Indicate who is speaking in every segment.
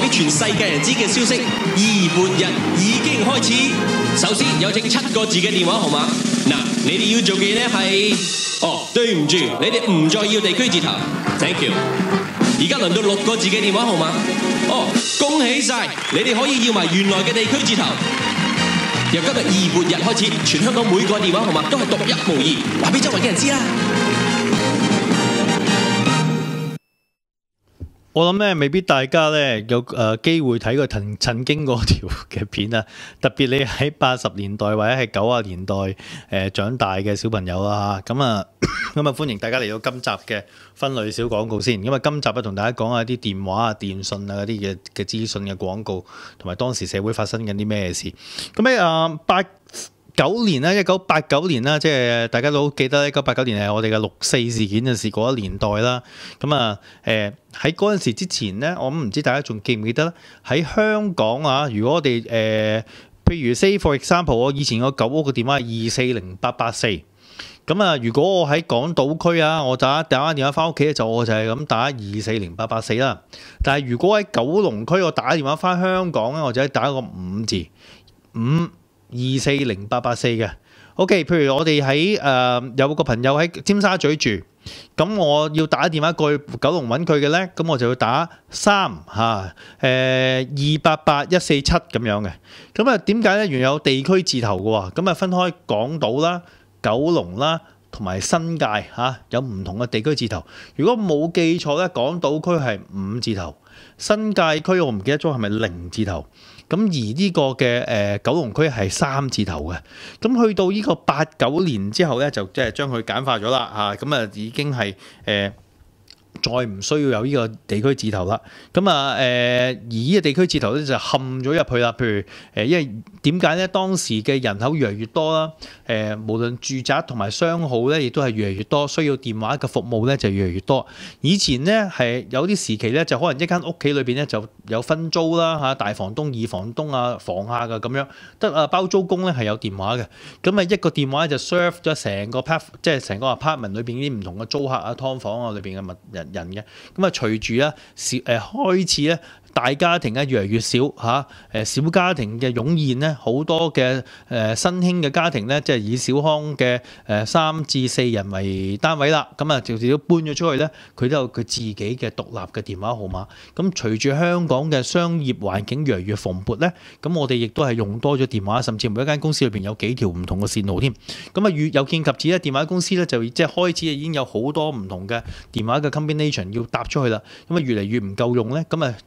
Speaker 1: 俾全世界人知嘅消息，二末日已經開始。首先有隻七個字嘅電話號碼，嗱，你哋要做嘅呢係，哦，對唔住，你哋唔再要地區字頭，thank you。而家輪到六個字嘅電話號碼，哦，恭喜晒，你哋可以要埋原來嘅地區字頭。由今日二末日開始，全香港每個電話號碼都係獨一無二，話俾周圍嘅人知啦。我谂咧，未必大家咧有诶机会睇过曾曾经嗰条嘅片啊，特别你喺八十年代或者系九啊年代诶长大嘅小朋友啦吓，咁啊 咁啊欢迎大家嚟到今集嘅分类小广告先，因为今集啊同大家讲下啲电话啊、电信啊嗰啲嘅嘅资讯嘅广告，同埋当时社会发生紧啲咩事，咁咧啊八。九年啦，一九八九年啦，即系大家都記得一九八九年係我哋嘅六四事件嘅時嗰個年代啦。咁啊，誒喺嗰陣時之前咧，我唔知大家仲記唔記得咧？喺香港啊，如果我哋誒，譬如 say for example，我以前個九屋嘅電話係二四零八八四。咁啊，如果我喺港島區啊，我打打電話翻屋企咧，就我就係咁打二四零八八四啦。但係如果喺九龍區，我打電話翻香港咧，我就係打個五字五。二四零八八四嘅，OK，譬如我哋喺誒有個朋友喺尖沙咀住，咁我要打電話過去九龍揾佢嘅咧，咁我就要打三嚇誒二八八一四七咁樣嘅，咁啊點解咧？原有地區字頭嘅喎，咁啊分開港島啦、九龍啦同埋新界嚇有唔同嘅地區字頭。如果冇記錯咧，港島區係五字頭，新界區我唔記得咗係咪零字頭。咁而呢個嘅誒九龍區係三字頭嘅，咁去到呢個八九年之後咧，就即係將佢簡化咗啦嚇，咁啊已經係誒。再唔需要有呢個地區字頭啦，咁啊誒而呢個地區字頭咧就冚咗入去啦，譬如誒，因為點解咧？當時嘅人口越嚟越多啦，誒無論住宅同埋商號咧，亦都係越嚟越多，需要電話嘅服務咧就越嚟越多。以前咧係有啲時期咧就可能一間屋企裏邊咧就有分租啦嚇，大房東、二房東啊房客嘅咁樣，得啊包租公咧係有電話嘅，咁啊一個電話就 serve 咗成個 pat r 即係成個 apartment 裏邊啲唔同嘅租客啊、劏房啊裏邊嘅物人嘅，咁啊，隨住咧，是誒開始咧。大家庭咧越嚟越少嚇，誒小家庭嘅湧現咧，好多嘅誒新興嘅家庭咧，即係以小康嘅誒三至四人為單位啦。咁啊，直接都搬咗出去咧，佢都有佢自己嘅獨立嘅電話號碼。咁隨住香港嘅商業環境越嚟越蓬勃咧，咁我哋亦都係用多咗電話，甚至每一間公司裏邊有幾條唔同嘅線路添。咁啊，越有見及此咧，電話公司咧就即係開始已經有好多唔同嘅電話嘅 combination 要搭出去啦。咁啊，越嚟越唔夠用咧，咁啊～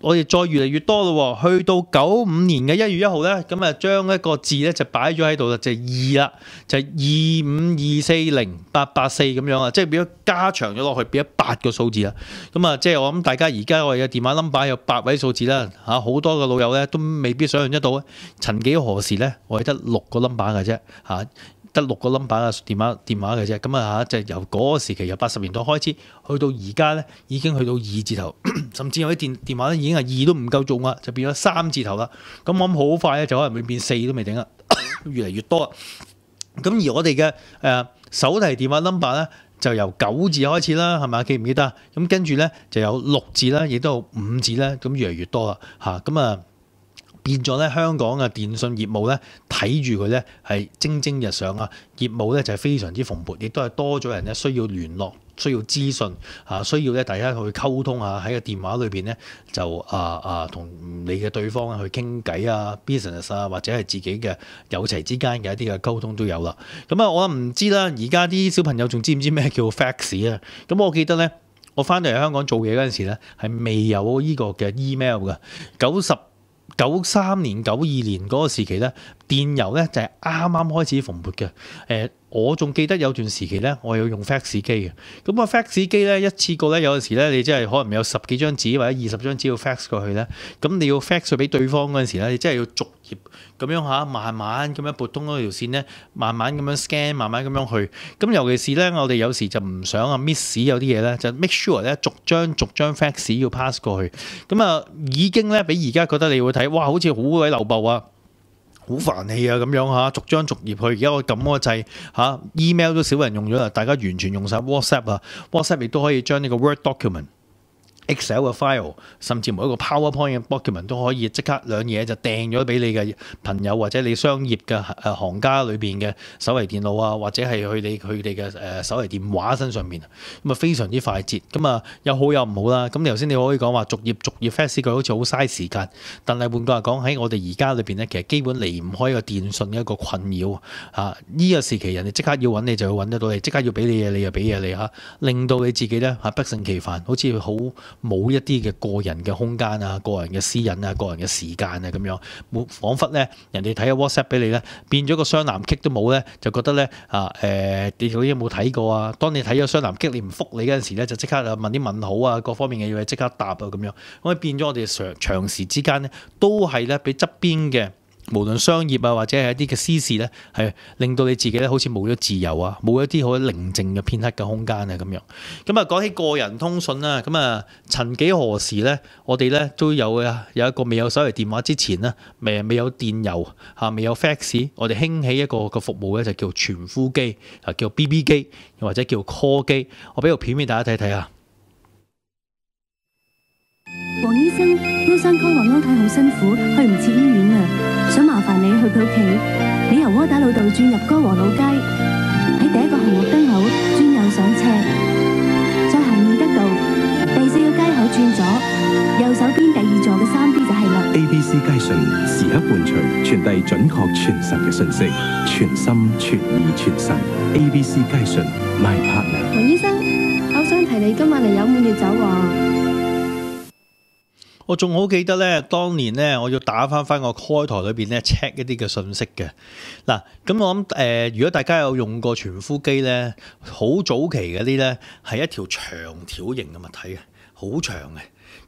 Speaker 1: 我哋再越嚟越多咯，去到九五年嘅一月一號咧，咁啊將一個字咧就擺咗喺度啦，就係二啦，就係二五二四零八八四咁樣啊，即係變咗加長咗落去，變咗八個數字啦。咁啊，即係我諗大家而家我哋嘅電話 number 有八位數字啦，嚇好多嘅老友咧都未必想象得到嘅。曾幾何時咧，我哋得六個 number 嘅啫，嚇。得六個 number 啊，電話電話嘅啫，咁啊嚇，就由嗰個時期由八十年代開始，去到而家咧，已經去到二字頭，甚至有啲電電話已經係二都唔夠用啦，就變咗三字頭啦。咁我諗好快咧，就可能會變四都未定啦，越嚟越多啊。咁而我哋嘅誒手提電話 number 咧，就由九字開始啦，係咪記唔記得？咁跟住咧就有六字啦，亦都有五字啦，咁越嚟越多啦，咁啊。變咗咧，香港嘅電信業務咧，睇住佢咧係蒸蒸日上啊！業務咧就係非常之蓬勃，亦都係多咗人咧需要聯絡、需要資訊啊，需要咧大家去溝通啊！喺個電話裏邊咧就啊啊同你嘅對方去傾偈啊 business 啊，或者係自己嘅友情之間嘅一啲嘅溝通都有啦。咁啊，我唔知啦，而家啲小朋友仲知唔知咩叫 fax 啊？咁我記得咧，我翻嚟香港做嘢嗰陣時咧係未有呢個嘅 email 嘅九十。九三年、九二年嗰個時期咧，電油咧就係啱啱開始蓬勃嘅，誒。我仲記得有段時期咧，我要用 fax 機嘅。咁啊，fax 機咧一次過咧，有時咧，你真係可能有十幾張紙或者二十張紙要 fax 過去咧。咁你要 fax 俾對方嗰陣時咧，你真係要逐頁咁樣嚇，慢慢咁樣撥通嗰條線咧，慢慢咁樣 scan，慢慢咁樣去。咁尤其是咧，我哋有時就唔想啊 miss 有啲嘢咧，就 make sure 咧逐張逐張 fax 要 pass 過去。咁啊，已經咧比而家覺得你會睇，哇，好似好鬼流布啊！好煩氣啊！咁樣嚇，逐章逐頁去，而家我撳個掣嚇，email 都少人用咗啦，大家完全用晒 WhatsApp 啊，WhatsApp 亦都可以將呢個 Word document。Excel 嘅 file 甚至每一個 PowerPoint 嘅 document 都可以即刻兩嘢就掟咗俾你嘅朋友或者你商業嘅誒行家裏邊嘅手提電腦啊或者係去你佢哋嘅誒手提電話身上面，咁啊非常之快捷咁啊有好有唔好啦咁頭先你可以講話逐頁逐頁 fast 佢好似好嘥時間，但係換句話講喺我哋而家裏邊咧，其實基本離唔開個電信嘅一個困擾啊！呢個時期人哋即刻要揾你就要揾得到你，即刻要俾你嘢你就俾嘢你嚇，令到你自己咧嚇不勝其煩，好似好～冇一啲嘅個人嘅空間啊，個人嘅私隱啊，個人嘅時間啊咁樣，冇彷彿咧人哋睇下 WhatsApp 俾你咧，變咗個雙南棘都冇咧，就覺得咧啊誒，你好有冇睇過啊。當你睇咗雙南棘，你唔復你嗰陣時咧，就即刻問啲問號啊，各方面嘅嘢即刻答啊咁樣，咁以變咗我哋長長時之間咧，都係咧俾側邊嘅。無論商業啊，或者係一啲嘅私事咧，係令到你自己咧，好似冇咗自由啊，冇一啲好寧靜嘅片刻嘅空間啊，咁樣。咁啊，講起個人通訊啦，咁啊，曾幾何時咧，我哋咧都有啊，有一個未有手提電話之前咧，未未有電郵嚇，未有 fax，我哋興起一個個服務咧，就叫傳呼機啊，叫 BB 機，或者叫 call 機。我俾個片俾大家睇睇啊。黃醫生，歐生哥王安太好辛苦，去唔似醫院啊。带你去佢屋企，你由窝打老道转入歌和老街，喺第一个红绿灯口转右上车，再行二德道，第四个街口转左，右手边第二座嘅三 B 就系啦。A B C 街讯时刻伴随，传递准确全神嘅信息，全心全意全神。A B C 街讯，n 柏 r 黄医生，我想提你今晚嚟有满月酒喎。我仲好記得咧，當年咧，我要打翻翻個開台裏邊咧 check 一啲嘅信息嘅。嗱，咁我諗誒，如果大家有用過全呼機咧，好早期嗰啲咧係一條長條型嘅物體嘅，好長嘅。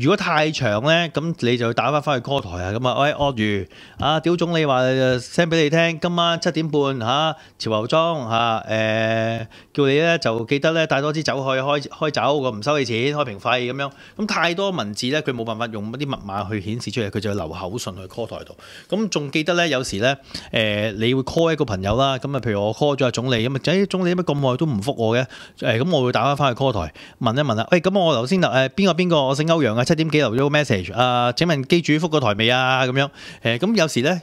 Speaker 1: 如果太長咧，咁你就打翻翻去 call 台啊！咁啊，喂，阿馳啊，屌總理話 send 俾你聽，今晚七點半嚇潮頭莊嚇，誒叫你咧就記得咧帶多支酒去開開酒，我唔收你錢，開瓶費咁樣。咁太多文字咧，佢冇辦法用啲密碼去顯示出嚟，佢就留口信去 call 台度。咁仲記得咧，有時咧誒，你會 call 一個朋友啦，咁啊，譬如我 call 咗阿總理，咁啊，誒總理點解咁耐都唔復我嘅？誒咁，我會打翻翻去 call 台問一問啦。喂，咁我頭先就誒邊個邊個，我姓歐陽啊。七點幾留咗個 message 啊？請問機主覆咗台未啊？咁樣誒咁有時咧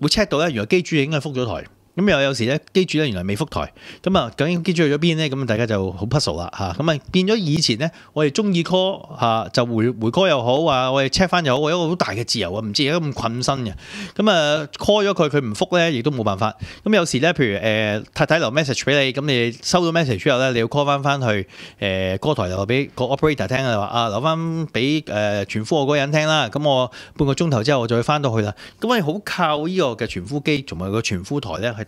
Speaker 1: 會 check 到咧，原來機主已經係覆咗台。咁又有時咧，機主咧原來未覆台，咁啊究竟機主去咗邊咧？咁大家就好 puzzle 啦嚇。咁啊變咗以前咧，我哋中意 call 嚇，就回回 call 又好，話我哋 check 翻又好，我一個好大嘅自由啊！唔知而家咁困身嘅。咁啊 call 咗佢，佢唔覆咧，亦都冇辦法。咁有時咧，譬如誒太太留 message 俾你，咁你收到 message 之後咧，你要 call 翻翻去誒哥台留俾個 operator 聽啊，話啊留翻俾誒傳呼嗰個人聽啦。咁我半個鐘頭之後我再翻到去啦。咁係好靠呢個嘅傳呼機同埋個傳呼台咧係。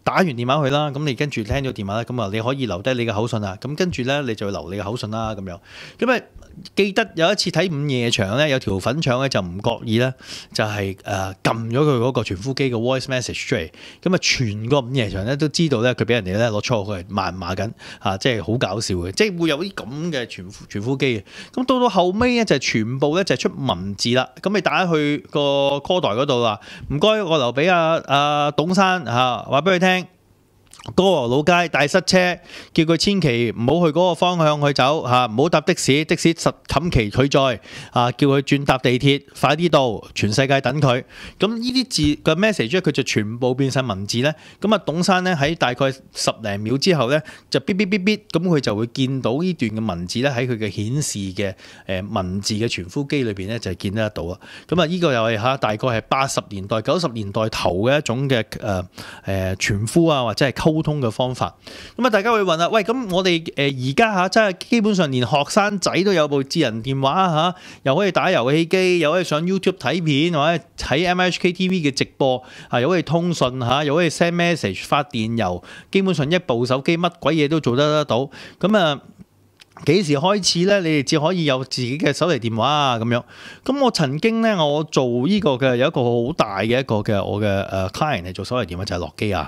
Speaker 1: 打完電話去啦，咁你跟住聽咗電話啦，咁啊你可以留低你嘅口信啊，咁跟住咧你就留你嘅口信啦，咁樣。咁啊記得有一次睇午夜場咧，有條粉腸咧就唔覺意咧，就係誒撳咗佢嗰個傳呼機嘅 voice message t r 咁啊全個午夜場咧都知道咧，佢俾人哋咧攞錯佢係漫罵緊嚇，即係好搞笑嘅，即係會有啲咁嘅傳呼傳呼機嘅。咁到到後尾咧就全部咧就出文字啦。咁你打去個 call 台嗰度啦，唔該，我留俾阿阿董生嚇話俾佢聽。高和老街大塞車，叫佢千祈唔好去嗰個方向去走嚇，唔好搭的士，的士實冚其佢在啊！叫佢轉搭地鐵，快啲到，全世界等佢。咁呢啲字嘅 message，佢就全部變晒文字咧。咁啊，董生咧喺大概十零秒之後咧，就哔哔哔哔，咁佢就會見到呢段嘅文字咧喺佢嘅顯示嘅誒文字嘅傳呼機裏邊咧就見得得到啊。咁啊，呢個又係嚇大概係八十年代九十年代頭嘅一種嘅誒誒傳呼啊，或者係溝。溝通嘅方法，咁啊，大家會問啦，喂，咁我哋誒而家嚇，真係基本上連學生仔都有部智能電話嚇，又可以打遊戲機，又可以上 YouTube 睇片，或者睇 MHKTV 嘅直播，啊，又可以通訊嚇，又可以 send message 發電郵，基本上一部手機乜鬼嘢都做得得到。咁啊，幾時開始呢？你哋只可以有自己嘅手提電話啊咁樣。咁我曾經呢，我做呢個嘅有一個好大嘅一個嘅我嘅誒 client 嚟做手提電話就係諾基亞。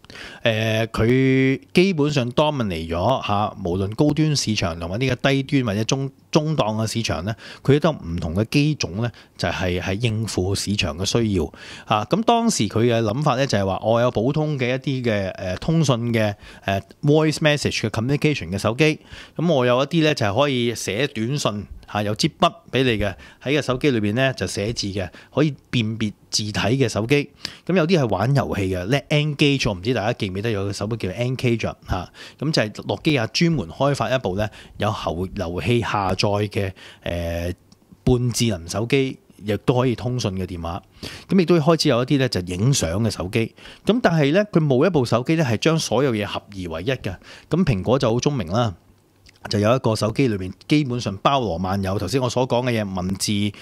Speaker 1: 誒佢基本上 dominate 咗嚇，無論高端市場同埋呢個低端或者中中檔嘅市場咧，佢都唔同嘅機種咧，就係喺應付市場嘅需要嚇。咁當時佢嘅諗法咧就係話，我有普通嘅一啲嘅誒通訊嘅誒 voice message 嘅 communication 嘅手機，咁我有一啲咧就係可以寫短信。嚇有支筆俾你嘅喺個手機裏邊咧就寫字嘅可以辨別字體嘅手機咁有啲係玩遊戲嘅咧 N 機錯唔知大家記唔記得有個手機叫 n a g e 嚇咁就係諾基亞專門開發一部咧有後遊戲下載嘅誒半智能手機亦都可以通訊嘅電話咁亦都開始有一啲咧就影相嘅手機咁但係咧佢冇一部手機咧係將所有嘢合而為一嘅咁蘋果就好聰明啦。就有一個手機裏面基本上包羅萬有。頭先我所講嘅嘢，文字、誒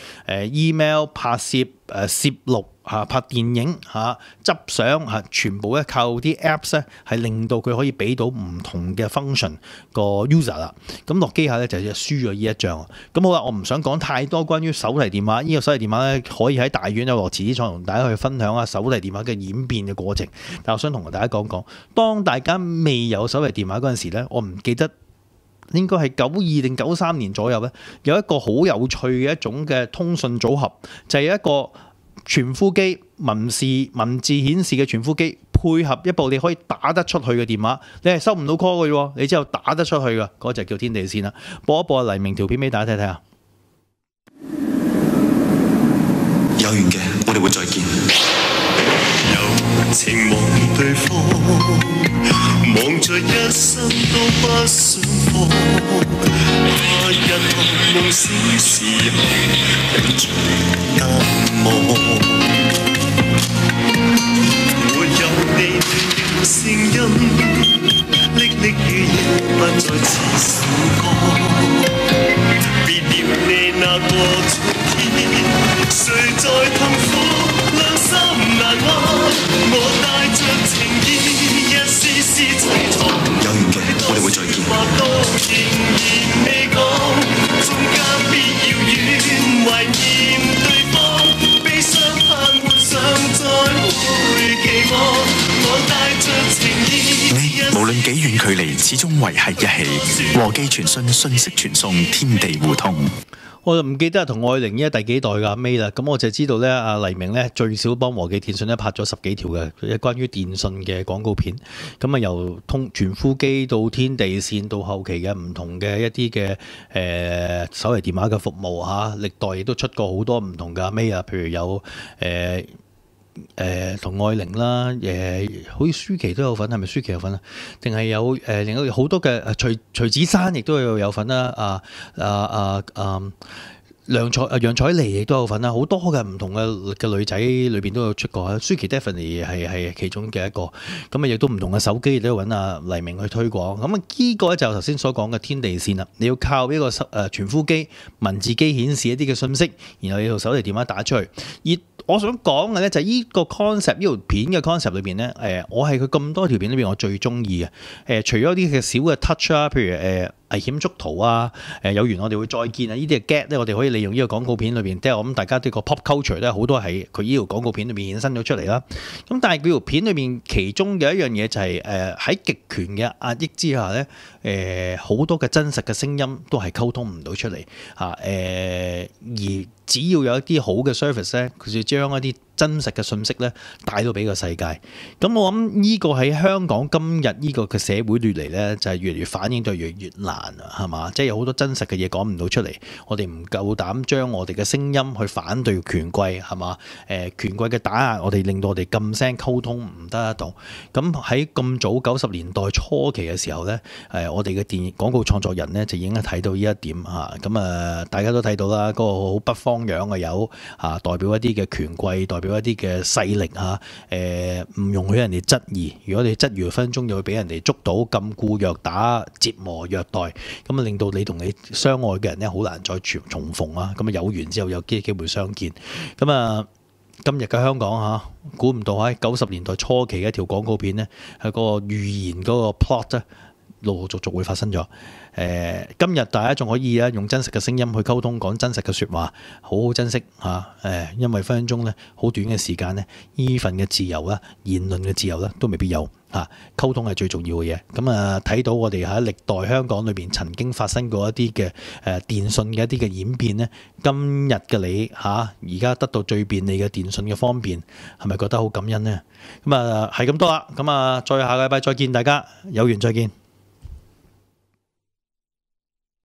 Speaker 1: email、拍攝、誒攝錄嚇、拍電影嚇、執相嚇，全部咧靠啲 apps 咧，係令到佢可以俾到唔同嘅 function 個 user 啦。咁落機下咧就輸咗呢一仗。咁好啦，我唔想講太多關於手提電話。呢個手提電話咧，可以喺大院有落自己同大家去分享下手提電話嘅演變嘅過程，但我想同大家講講，當大家未有手提電話嗰陣時咧，我唔記得。应该系九二定九三年左右咧，有一个好有趣嘅一种嘅通讯组合，就系一个传呼机文字文字显示嘅传呼机，配合一部你可以打得出去嘅电话，你系收唔到 call 嘅啫，你之後打得出去嘅嗰就叫天地线啦。播一播黎明条片俾大家睇睇啊！有缘嘅，我哋会再见。柔情望对方，望着一生都不想放。怕日梦醒时，愿随淡忘。没有你的声音，沥沥雨夜不再似首歌。别了你那个春天，谁在？始终维系一起，和记传讯信息传送，天地互通。我就唔记得同爱玲呢第几代嘅阿 May 啦。咁我就知道咧，阿黎明咧最少帮和记电信咧拍咗十几条嘅关于电信嘅广告片。咁啊由通传呼机到天地线到后期嘅唔同嘅一啲嘅诶手提电话嘅服务吓，历代亦都出过好多唔同嘅阿 May 啊，譬如有诶。誒同愛玲啦，誒好似舒淇都有份，係咪舒淇有份啊？定係有誒另一好多嘅，徐徐子珊亦都有有份啦。啊啊啊啊，梁彩啊彩妮亦都有份啦，好多嘅唔同嘅嘅女仔裏邊都有出過。舒淇、d e f i n l y 係係其中嘅一個，咁啊亦都唔同嘅手機都揾阿黎明去推廣。咁啊呢個咧就頭先所講嘅天地線啦，你要靠呢個收誒傳呼機、文字機顯示一啲嘅信息，然後要用手提電話打出去，而我想講嘅咧就係呢個 concept，呢條片嘅 concept 裏邊咧，誒，我係佢咁多條片裏邊我最中意嘅。誒，除咗啲嘅小嘅 touch 啊，譬如誒。危險捉圖啊！誒有緣我哋會再見啊！呢啲嘅 gap 咧，我哋可以利用呢個廣告片裏邊，即係我諗大家對個 pop culture 咧，好多係佢呢條廣告片裏面衍生咗出嚟啦。咁但係佢條片裏面其中嘅一樣嘢就係誒喺極權嘅壓抑之下咧，誒好多嘅真實嘅聲音都係溝通唔到出嚟嚇誒。而只要有一啲好嘅 service 咧，佢就將一啲真實嘅信息咧，帶到俾個世界。咁我諗呢個喺香港今日呢個嘅社會越嚟咧，就係越嚟越反映就越越越難，係嘛？即係有好多真實嘅嘢講唔到出嚟，我哋唔夠膽將我哋嘅聲音去反對權貴，係嘛？誒，權貴嘅打壓，我哋令到我哋咁聲溝通唔得得到。咁喺咁早九十年代初期嘅時候咧，誒，我哋嘅電廣告創作人咧就已經睇到呢一點嚇。咁啊，大家都睇到啦，嗰個好北方樣嘅有嚇，代表一啲嘅權貴代表。一啲嘅勢力嚇，誒唔容許人哋質疑。如果你質疑分分鐘又會俾人哋捉到，禁固、虐打、折磨、虐待，咁啊令到你同你相愛嘅人咧，好難再重重逢啊！咁啊有緣之後有機機會相見。咁啊，今日嘅香港嚇，估唔到喺九十年代初期一條廣告片呢，係個預言嗰個 plot 啫，陸陸續續會發生咗。誒，今日大家仲可以咧用真實嘅聲音去溝通，講真實嘅説話，好好珍惜嚇。誒，因為分分鐘咧好短嘅時間呢，依份嘅自由啦，言論嘅自由咧都未必有嚇。溝通係最重要嘅嘢。咁啊，睇到我哋喺歷代香港裏邊曾經發生過一啲嘅誒電訊嘅一啲嘅演變呢，今日嘅你嚇而家得到最便利嘅電訊嘅方便，係咪覺得好感恩呢？咁啊，係咁多啦。咁啊，再下個禮拜再見大家，有緣再見。